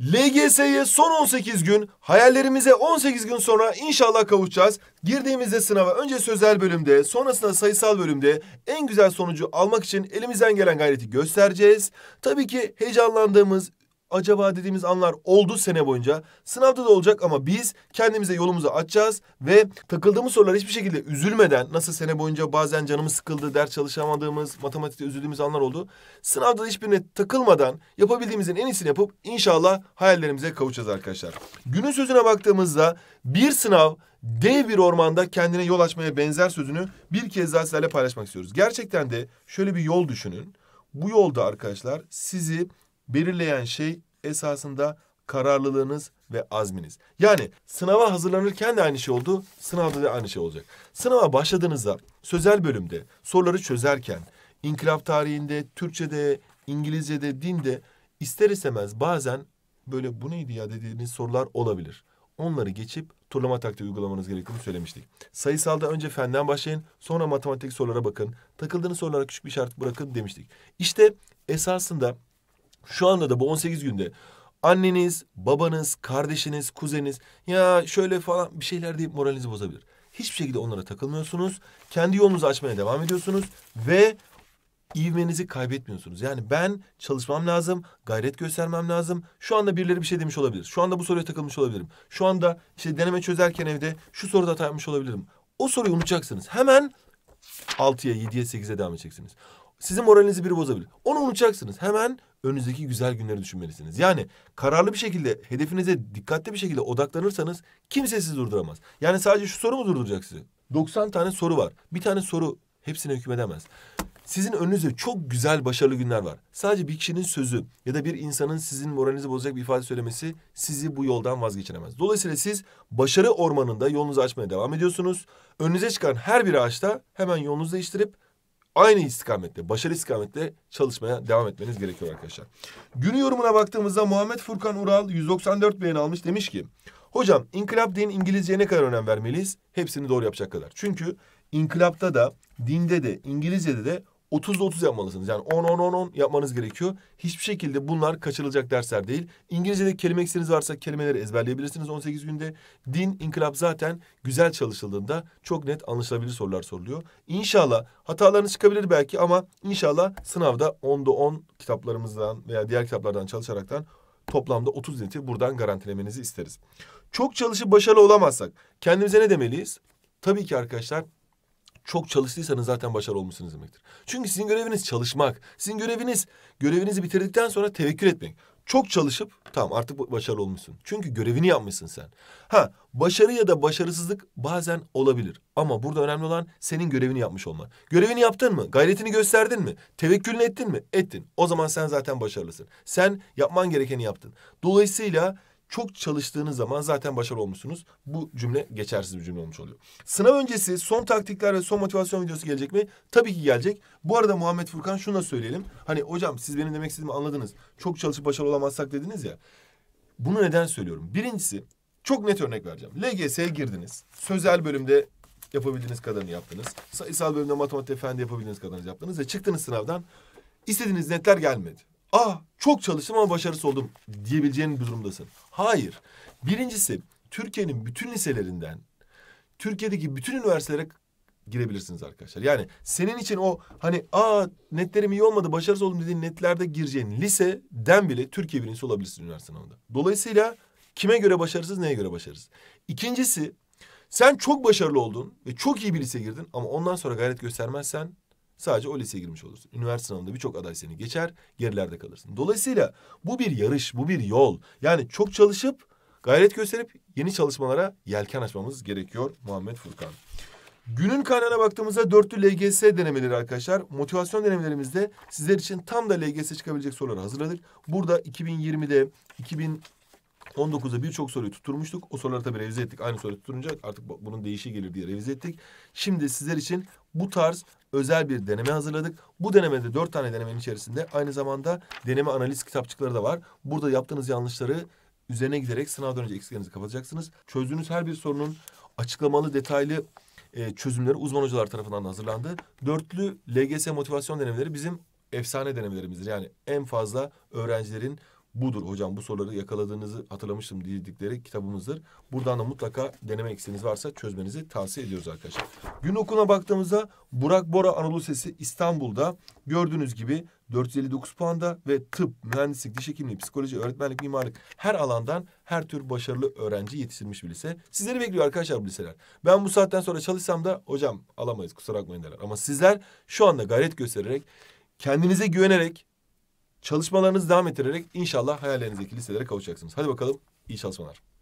LGS'ye son 18 gün, hayallerimize 18 gün sonra inşallah kavuşacağız. Girdiğimizde sınava önce sözel bölümde, sonrasında sayısal bölümde en güzel sonucu almak için elimizden gelen gayreti göstereceğiz. Tabii ki heyecanlandığımız, acaba dediğimiz anlar oldu sene boyunca. Sınavda da olacak ama biz kendimize yolumuzu açacağız ve takıldığımız sorular hiçbir şekilde üzülmeden nasıl sene boyunca bazen canımız sıkıldı, ders çalışamadığımız, matematikte üzüldüğümüz anlar oldu. Sınavda da hiçbirine takılmadan yapabildiğimizin en iyisini yapıp inşallah hayallerimize kavuşacağız arkadaşlar. Günün sözüne baktığımızda bir sınav dev bir ormanda kendine yol açmaya benzer sözünü bir kez daha sizlerle paylaşmak istiyoruz. Gerçekten de şöyle bir yol düşünün. Bu yolda arkadaşlar sizi belirleyen şey esasında kararlılığınız ve azminiz. Yani sınava hazırlanırken de aynı şey oldu, sınavda da aynı şey olacak. Sınava başladığınızda sözel bölümde soruları çözerken inkılap tarihinde, Türkçede, İngilizcede, dinde ister istemez bazen böyle bu neydi ya dediğiniz sorular olabilir. Onları geçip turlama taktiği uygulamanız gerektiğini söylemiştik. Sayısalda önce fenden başlayın, sonra matematik sorulara bakın. Takıldığınız sorulara küçük bir şart bırakın demiştik. İşte esasında şu anda da bu 18 günde anneniz, babanız, kardeşiniz, kuzeniniz ya şöyle falan bir şeyler deyip moralinizi bozabilir. Hiçbir şekilde onlara takılmıyorsunuz. Kendi yolunuzu açmaya devam ediyorsunuz ve ivmenizi kaybetmiyorsunuz. Yani ben çalışmam lazım, gayret göstermem lazım. Şu anda birileri bir şey demiş olabilir. Şu anda bu soruya takılmış olabilirim. Şu anda işte deneme çözerken evde şu soruda hata yapmış olabilirim. O soruyu unutacaksınız. Hemen 6'ya, 7'ye, 8'e devam edeceksiniz. Sizin moralinizi biri bozabilir. Onu unutacaksınız. Hemen önünüzdeki güzel günleri düşünmelisiniz. Yani kararlı bir şekilde hedefinize dikkatli bir şekilde odaklanırsanız kimse sizi durduramaz. Yani sadece şu soru mu durduracak sizi? 90 tane soru var. Bir tane soru hepsine hükmedemez. Sizin önünüzde çok güzel başarılı günler var. Sadece bir kişinin sözü ya da bir insanın sizin moralinizi bozacak bir ifade söylemesi sizi bu yoldan vazgeçiremez. Dolayısıyla siz başarı ormanında yolunuzu açmaya devam ediyorsunuz. Önünüze çıkan her bir ağaçta hemen yolunuzu değiştirip aynı istikamette, başarı istikamette çalışmaya devam etmeniz gerekiyor arkadaşlar. Günü yorumuna baktığımızda Muhammed Furkan Ural 194 beğeni almış demiş ki... Hocam inkılap din İngilizceye ne kadar önem vermeliyiz? Hepsini doğru yapacak kadar. Çünkü inkılapta da, dinde de, İngilizce'de de 30 30 yapmalısınız. Yani 10 10 10 10 yapmanız gerekiyor. Hiçbir şekilde bunlar kaçırılacak dersler değil. İngilizce'de kelime eksiğiniz varsa kelimeleri ezberleyebilirsiniz 18 günde. Din, inkılap zaten güzel çalışıldığında çok net anlaşılabilir sorular soruluyor. İnşallah hatalarınız çıkabilir belki ama inşallah sınavda 10'da 10 kitaplarımızdan veya diğer kitaplardan çalışaraktan toplamda 30 neti buradan garantilemenizi isteriz. Çok çalışıp başarılı olamazsak kendimize ne demeliyiz? Tabii ki arkadaşlar çok çalıştıysanız zaten başarılı olmuşsunuz demektir. Çünkü sizin göreviniz çalışmak. Sizin göreviniz görevinizi bitirdikten sonra tevekkül etmek. Çok çalışıp tamam artık başarılı olmuşsun. Çünkü görevini yapmışsın sen. Ha başarı ya da başarısızlık bazen olabilir. Ama burada önemli olan senin görevini yapmış olman. Görevini yaptın mı? Gayretini gösterdin mi? Tevekkülünü ettin mi? Ettin. O zaman sen zaten başarılısın. Sen yapman gerekeni yaptın. Dolayısıyla çok çalıştığınız zaman zaten başarılı olmuşsunuz. Bu cümle geçersiz bir cümle olmuş oluyor. Sınav öncesi son taktikler ve son motivasyon videosu gelecek mi? Tabii ki gelecek. Bu arada Muhammed Furkan şunu da söyleyelim. Hani hocam siz benim demek istediğimi anladınız. Çok çalışıp başarılı olamazsak dediniz ya. Bunu neden söylüyorum? Birincisi çok net örnek vereceğim. LGS'ye girdiniz. Sözel bölümde yapabildiğiniz kadarını yaptınız. Sayısal bölümde matematik efendi yapabildiğiniz kadarını yaptınız. Ve çıktınız sınavdan. İstediğiniz netler gelmedi ah çok çalıştım ama başarısız oldum diyebileceğin bir durumdasın. Hayır. Birincisi Türkiye'nin bütün liselerinden Türkiye'deki bütün üniversitelere girebilirsiniz arkadaşlar. Yani senin için o hani aa netlerim iyi olmadı başarısız oldum dediğin netlerde gireceğin liseden bile Türkiye birincisi olabilirsin üniversite sınavında. Dolayısıyla kime göre başarısız neye göre başarısız. İkincisi sen çok başarılı oldun ve çok iyi bir lise girdin ama ondan sonra gayret göstermezsen Sadece o liseye girmiş olursun. Üniversite sınavında birçok aday seni geçer, gerilerde kalırsın. Dolayısıyla bu bir yarış, bu bir yol. Yani çok çalışıp, gayret gösterip yeni çalışmalara yelken açmamız gerekiyor Muhammed Furkan. Günün kaynağına baktığımızda dörtlü LGS denemeleri arkadaşlar. Motivasyon denemelerimizde sizler için tam da LGS çıkabilecek soruları hazırladık. Burada 2020'de, 2000 19'da birçok soruyu tutturmuştuk. O soruları tabii revize ettik. Aynı soruyu tutturunca artık bunun değişi gelir diye revize ettik. Şimdi sizler için bu tarz özel bir deneme hazırladık. Bu denemede dört tane denemenin içerisinde aynı zamanda deneme analiz kitapçıkları da var. Burada yaptığınız yanlışları üzerine giderek sınavdan önce eksiklerinizi kapatacaksınız. Çözdüğünüz her bir sorunun açıklamalı, detaylı e, çözümleri uzman hocalar tarafından da hazırlandı. Dörtlü LGS motivasyon denemeleri bizim efsane denemelerimizdir. Yani en fazla öğrencilerin budur hocam bu soruları yakaladığınızı hatırlamıştım dedikleri kitabımızdır. Buradan da mutlaka denemek eksiğiniz varsa çözmenizi tavsiye ediyoruz arkadaşlar. Gün okuluna baktığımızda Burak Bora Anadolu Sesi İstanbul'da gördüğünüz gibi 459 puanda ve tıp, mühendislik, diş hekimliği, psikoloji, öğretmenlik, mimarlık her alandan her tür başarılı öğrenci yetiştirmiş bir lise. Sizleri bekliyor arkadaşlar bu liseler. Ben bu saatten sonra çalışsam da hocam alamayız kusura bakmayın derler. Ama sizler şu anda gayret göstererek kendinize güvenerek çalışmalarınızı devam ettirerek inşallah hayallerinizdeki listelere kavuşacaksınız. Hadi bakalım iyi çalışmalar.